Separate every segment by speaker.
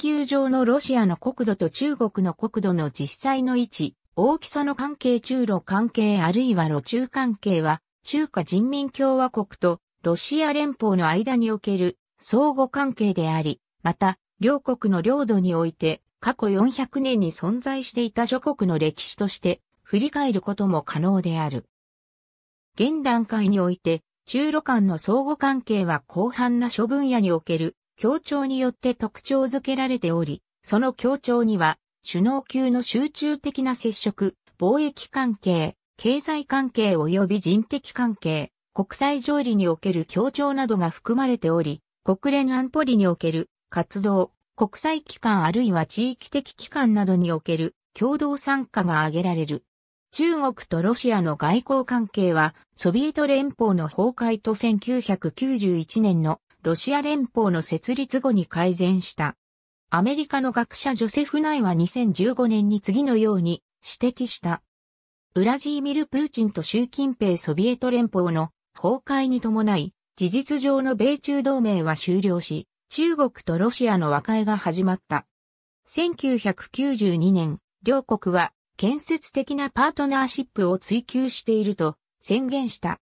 Speaker 1: 球上のロシアの国土と中国の国土の実際の位置、大きさの関係中ロ関係あるいは路中関係は、中華人民共和国とロシア連邦の間における相互関係であり、また、両国の領土において、過去400年に存在していた諸国の歴史として、振り返ることも可能である。現段階において、中露間の相互関係は広範な諸分野における協調によって特徴づけられており、その協調には、首脳級の集中的な接触、貿易関係、経済関係及び人的関係、国際条理における協調などが含まれており、国連安保理における活動、国際機関あるいは地域的機関などにおける共同参加が挙げられる。中国とロシアの外交関係は、ソビエト連邦の崩壊と1991年のロシア連邦の設立後に改善した。アメリカの学者ジョセフ・ナイは2015年に次のように指摘した。ウラジーミル・プーチンと習近平ソビエト連邦の崩壊に伴い、事実上の米中同盟は終了し、中国とロシアの和解が始まった。1992年、両国は建設的なパートナーシップを追求していると宣言した。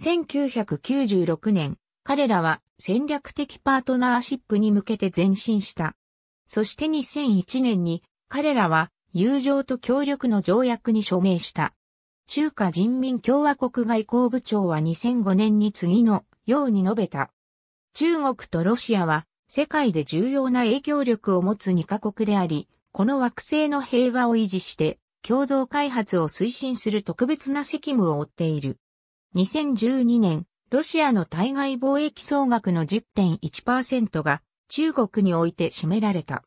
Speaker 1: 1996年、彼らは戦略的パートナーシップに向けて前進した。そして2001年に彼らは友情と協力の条約に署名した。中華人民共和国外交部長は2005年に次のように述べた。中国とロシアは世界で重要な影響力を持つ2カ国であり、この惑星の平和を維持して共同開発を推進する特別な責務を負っている。2012年、ロシアの対外貿易総額の10.1%が中国において占められた。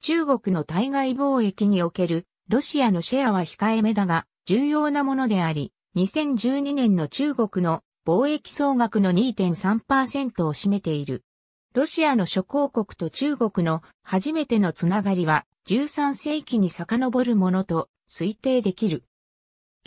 Speaker 1: 中国の対外貿易におけるロシアのシェアは控えめだが重要なものであり、2012年の中国の貿易総額の2.3%を占めている。ロシアの諸公国と中国の初めてのつながりは13世紀に遡るものと推定できる。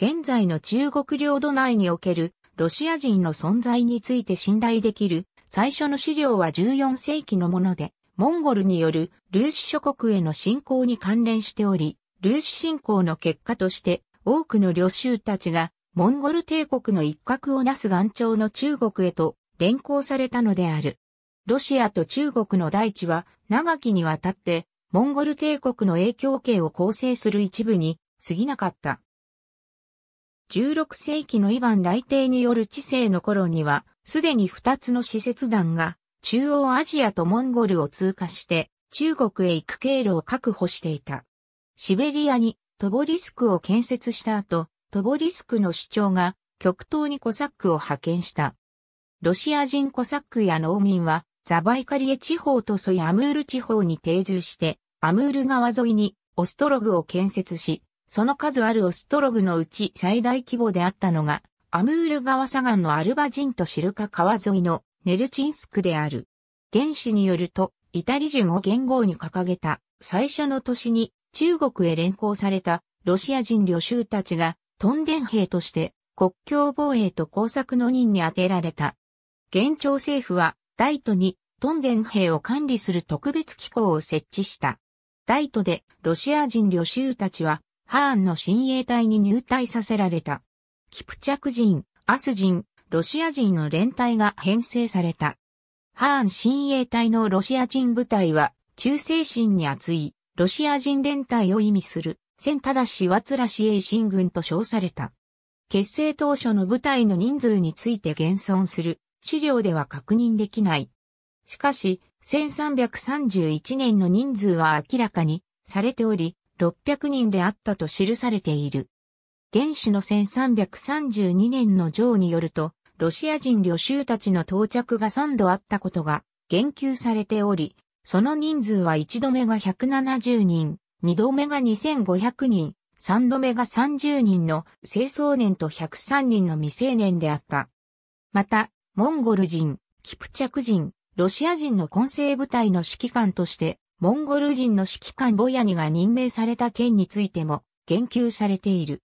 Speaker 1: 現在の中国領土内におけるロシア人の存在について信頼できる最初の資料は14世紀のもので、モンゴルによるルーシ諸国への侵攻に関連しており、ルーシ侵攻の結果として多くの領州たちがモンゴル帝国の一角をなす岩頂の中国へと連行されたのである。ロシアと中国の大地は長きにわたってモンゴル帝国の影響圏を構成する一部に過ぎなかった。16世紀のイヴァン来帝による治世の頃には、すでに2つの使節団が、中央アジアとモンゴルを通過して、中国へ行く経路を確保していた。シベリアにトボリスクを建設した後、トボリスクの主張が極東にコサックを派遣した。ロシア人コサックや農民はザバイカリエ地方とソイアムール地方に定住して、アムール川沿いにオストログを建設し、その数あるオストログのうち最大規模であったのが、アムール川左岸のアルバジンとシルカ川沿いのネルチンスクである。原始によると、イタリ人を元号に掲げた最初の年に中国へ連行されたロシア人旅衆たちがトンデン兵として国境防衛と工作の任に当てられた。現朝政府は大都にトンデン兵を管理する特別機構を設置した。大都でロシア人旅衆たちはハーンの親衛隊に入隊させられた。キプチャク人、アス人、ロシア人の連隊が編成された。ハーン親衛隊のロシア人部隊は、忠誠心に厚い、ロシア人連隊を意味する、ただしツラシエイ。進軍と称された。結成当初の部隊の人数について現存する、資料では確認できない。しかし、1331年の人数は明らかにされており、600人であったと記されている。原始の1332年の上によると、ロシア人旅衆たちの到着が3度あったことが言及されており、その人数は1度目が170人、2度目が2500人、3度目が30人の清掃年と103人の未成年であった。また、モンゴル人、キプチャク人、ロシア人の混成部隊の指揮官としてモンゴル人の指揮官ボヤニが任命された件についても言及されている。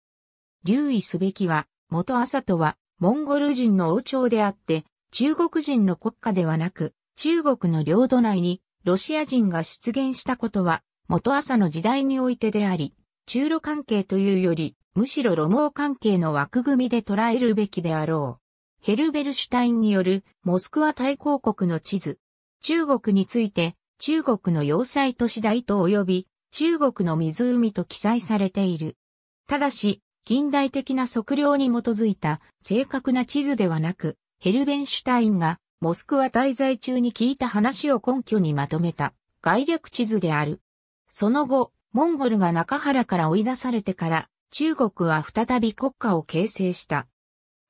Speaker 1: 留意すべきは、元朝とは、モンゴル人の王朝であって、中国人の国家ではなく、中国の領土内にロシア人が出現したことは、元朝の時代においてであり、中ロ関係というより、むしろロモ関係の枠組みで捉えるべきであろう。ヘルベルシュタインによるモスクワ大公国の地図。中国について中国の要塞都市大と及び中国の湖と記載されている。ただし、近代的な測量に基づいた正確な地図ではなく、ヘルベンシュタインがモスクワ滞在中に聞いた話を根拠にまとめた概略地図である。その後、モンゴルが中原から追い出されてから中国は再び国家を形成した。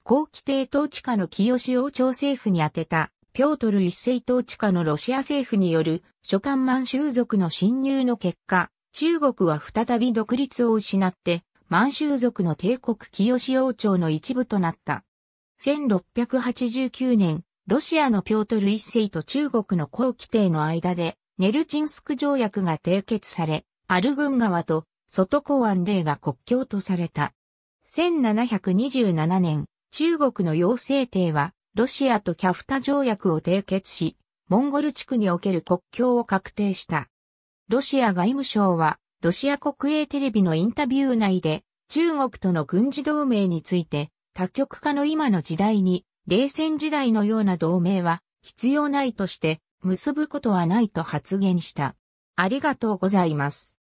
Speaker 1: 後期帝統治下の清を朝政府に宛てたピョートル一世統治下のロシア政府による諸官満州族の侵入の結果、中国は再び独立を失って、満州族の帝国清王朝の一部となった。1689年、ロシアのピョートル一世と中国の後期帝の間で、ネルチンスク条約が締結され、アルグン川と外港湾令が国境とされた。1727年、中国の陽聖帝は、ロシアとキャフタ条約を締結し、モンゴル地区における国境を確定した。ロシア外務省は、ロシア国営テレビのインタビュー内で、中国との軍事同盟について、多極化の今の時代に、冷戦時代のような同盟は必要ないとして、結ぶことはないと発言した。ありがとうございます。